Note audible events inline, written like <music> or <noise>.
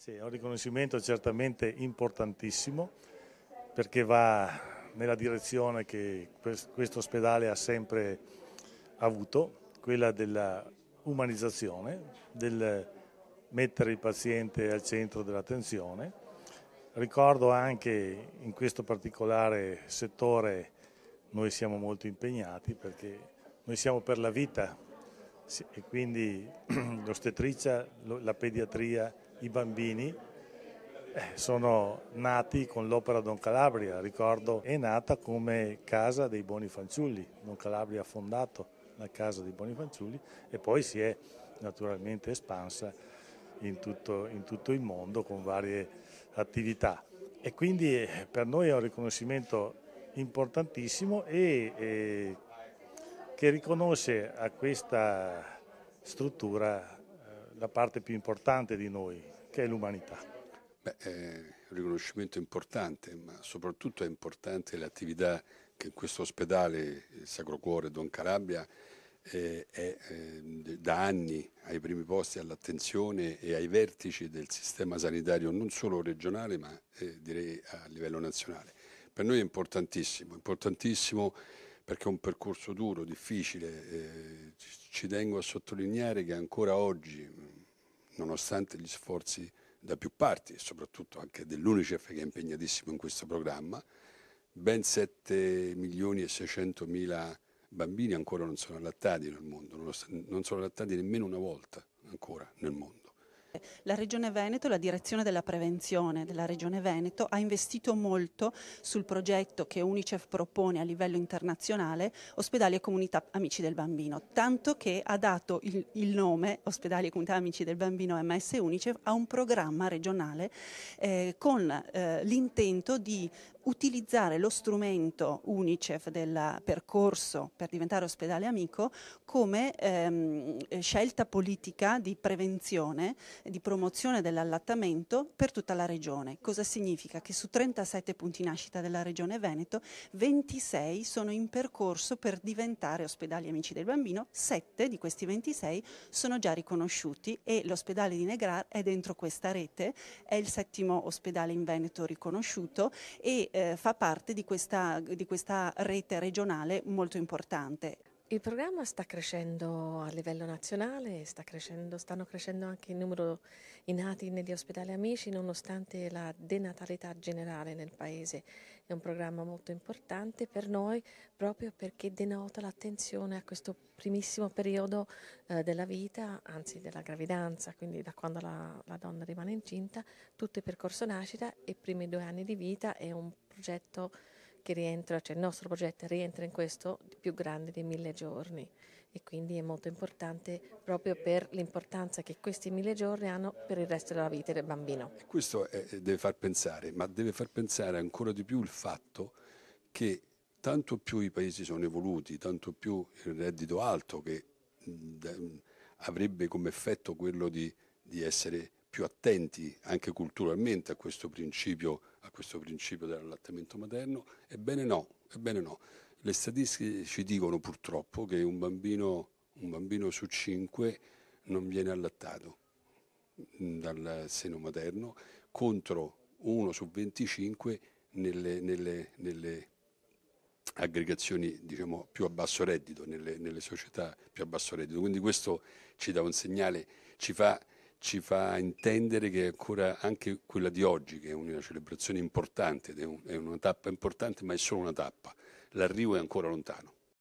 Sì, è un riconoscimento certamente importantissimo perché va nella direzione che questo ospedale ha sempre avuto, quella della umanizzazione, del mettere il paziente al centro dell'attenzione. Ricordo anche in questo particolare settore noi siamo molto impegnati perché noi siamo per la vita e quindi <clears throat> l'ostetricia, la pediatria, i bambini eh, sono nati con l'opera Don Calabria, ricordo è nata come casa dei buoni fanciulli, Don Calabria ha fondato la casa dei buoni fanciulli e poi si è naturalmente espansa in tutto, in tutto il mondo con varie attività e quindi eh, per noi è un riconoscimento importantissimo e, e eh, che riconosce a questa struttura la parte più importante di noi, che è l'umanità. Beh, è un riconoscimento importante, ma soprattutto è importante l'attività che in questo ospedale, il Sacro Cuore Don Carabia, eh, è, è eh, da anni ai primi posti all'attenzione e ai vertici del sistema sanitario non solo regionale ma eh, direi a livello nazionale. Per noi è importantissimo, importantissimo perché è un percorso duro, difficile. Eh, ci tengo a sottolineare che ancora oggi, nonostante gli sforzi da più parti e soprattutto anche dell'UNICEF che è impegnatissimo in questo programma, ben 7 milioni e 600 mila bambini ancora non sono allattati nel mondo, non sono allattati nemmeno una volta ancora nel mondo importante. La Regione Veneto, la direzione della prevenzione della Regione Veneto, ha investito molto sul progetto che Unicef propone a livello internazionale, ospedali e comunità amici del bambino, tanto che ha dato il, il nome, ospedali e comunità amici del bambino MS Unicef, a un programma regionale eh, con eh, l'intento di utilizzare lo strumento Unicef del percorso per diventare ospedale amico come ehm, scelta politica di prevenzione di promozione dell'allattamento per tutta la regione. Cosa significa? Che su 37 punti nascita della regione Veneto, 26 sono in percorso per diventare ospedali amici del bambino, 7 di questi 26 sono già riconosciuti e l'ospedale di Negrar è dentro questa rete, è il settimo ospedale in Veneto riconosciuto e eh, fa parte di questa, di questa rete regionale molto importante. Il programma sta crescendo a livello nazionale, sta crescendo, stanno crescendo anche il numero di nati negli ospedali amici nonostante la denatalità generale nel paese. È un programma molto importante per noi proprio perché denota l'attenzione a questo primissimo periodo eh, della vita, anzi della gravidanza, quindi da quando la, la donna rimane incinta, tutto il percorso nascita e i primi due anni di vita è un progetto che rientra, cioè il nostro progetto rientra in questo più grande dei mille giorni e quindi è molto importante proprio per l'importanza che questi mille giorni hanno per il resto della vita del bambino. Questo è, eh, eh, deve far pensare, ma deve far pensare ancora di più il fatto che tanto più i paesi sono evoluti, tanto più il reddito alto che mh, avrebbe come effetto quello di, di essere più attenti anche culturalmente a questo principio, a questo principio dell'allattamento materno? Ebbene no, ebbene no. Le statistiche ci dicono purtroppo che un bambino, un bambino su cinque non viene allattato dal seno materno contro uno su 25 nelle, nelle, nelle aggregazioni diciamo, più a basso reddito, nelle, nelle società più a basso reddito. Quindi questo ci dà un segnale, ci fa ci fa intendere che ancora anche quella di oggi, che è una celebrazione importante, è una tappa importante, ma è solo una tappa, l'arrivo è ancora lontano.